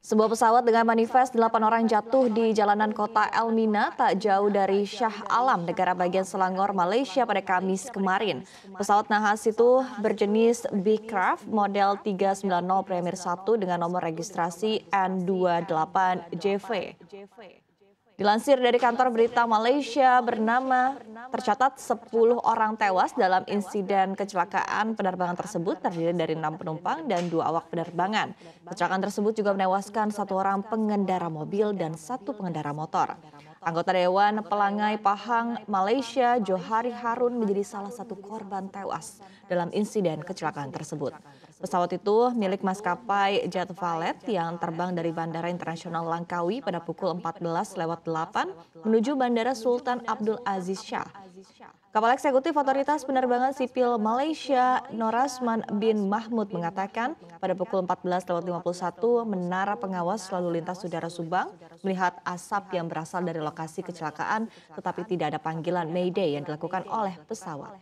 Sebuah pesawat dengan manifest 8 orang jatuh di jalanan kota Elmina tak jauh dari Shah Alam, negara bagian Selangor, Malaysia pada Kamis kemarin. Pesawat nahas itu berjenis Bicraft model 390 Premier 1 dengan nomor registrasi N28JV. Dilansir dari kantor berita Malaysia bernama tercatat 10 orang tewas dalam insiden kecelakaan penerbangan tersebut terdiri dari 6 penumpang dan dua awak penerbangan. Kecelakaan tersebut juga menewaskan satu orang pengendara mobil dan satu pengendara motor. Anggota Dewan Pelangai Pahang, Malaysia, Johari Harun menjadi salah satu korban tewas dalam insiden kecelakaan tersebut. Pesawat itu milik maskapai Jet Valet yang terbang dari Bandara Internasional Langkawi pada pukul 14.08 menuju Bandara Sultan Abdul Aziz Shah Kepala Eksekutif Otoritas Penerbangan Sipil Malaysia Norasman bin Mahmud mengatakan pada pukul 14.51 menara pengawas lalu lintas udara Subang melihat asap yang berasal dari lokasi kecelakaan tetapi tidak ada panggilan Mayday yang dilakukan oleh pesawat.